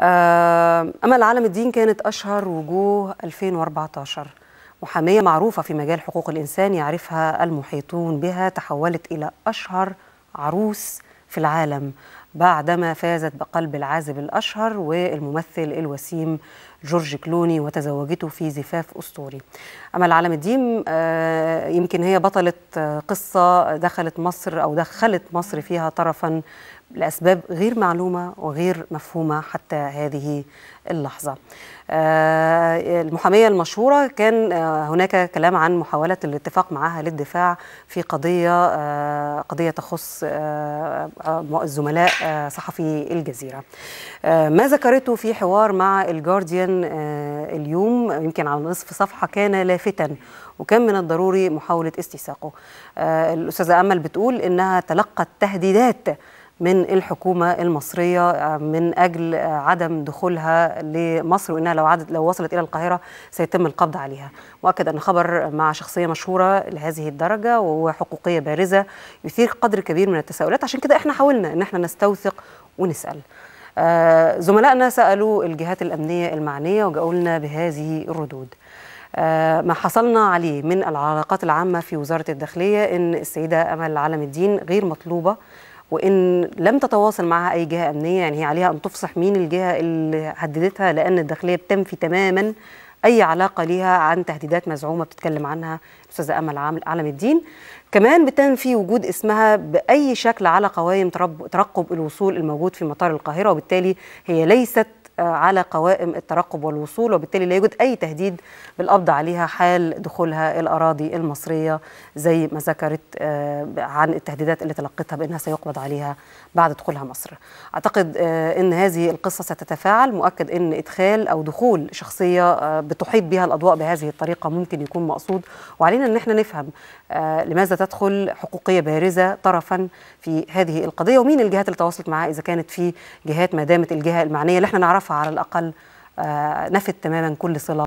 آه، أمل عالم الدين كانت أشهر وجوه 2014 محامية معروفة في مجال حقوق الإنسان يعرفها المحيطون بها تحولت إلى أشهر عروس في العالم بعدما فازت بقلب العازب الأشهر والممثل الوسيم جورج كلوني وتزوجته في زفاف أسطوري أمل العالم الدين آه، يمكن هي بطلة آه، قصة دخلت مصر أو دخلت مصر فيها طرفا لأسباب غير معلومة وغير مفهومة حتى هذه اللحظة آه، المحامية المشهورة كان هناك كلام عن محاولة الاتفاق معها للدفاع في قضية قضية تخص الزملاء صحفي الجزيرة آه، ما ذكرته في حوار مع الجارديان آه، اليوم يمكن على نصف صفحة كان لافتا وكان من الضروري محاولة استيثاقه آه، الأستاذة أمل بتقول إنها تلقت تهديدات من الحكومه المصريه آه، من اجل آه، عدم دخولها لمصر وانها لو عدد لو وصلت الى القاهره سيتم القبض عليها. مؤكد ان خبر مع شخصيه مشهوره لهذه الدرجه وحقوقيه بارزه يثير قدر كبير من التساؤلات عشان كده احنا حاولنا ان احنا نستوثق ونسال. آه، زملائنا سالوا الجهات الامنيه المعنيه وجاولنا بهذه الردود. ما حصلنا عليه من العلاقات العامة في وزارة الداخلية إن السيدة أمل علم الدين غير مطلوبة وان لم تتواصل معها اي جهه امنيه يعني هي عليها ان تفصح مين الجهه اللي هددتها لان الداخليه بتنفي تماما اي علاقه ليها عن تهديدات مزعومه بتتكلم عنها الاستاذه امل علم الدين كمان بتنفي وجود اسمها باي شكل على قوائم ترقب الوصول الموجود في مطار القاهره وبالتالي هي ليست آه، على قوائم الترقب والوصول وبالتالي لا يوجد أي تهديد بالقبض عليها حال دخولها الأراضي المصرية زي ما ذكرت آه، عن التهديدات اللي تلقتها بأنها سيقبض عليها بعد دخولها مصر أعتقد آه، أن هذه القصة ستتفاعل مؤكد أن إدخال أو دخول شخصية بتحيط بها الأضواء بهذه الطريقة ممكن يكون مقصود وعلينا أن احنا نفهم لماذا تدخل حقوقية بارزة طرفا في هذه القضية ومين الجهات اللي تواصلت معها إذا كانت في جهات ما دامت الجهة المعنية اللي احنا نعرفها نفى على الأقل آه، نفت تماما كل صلة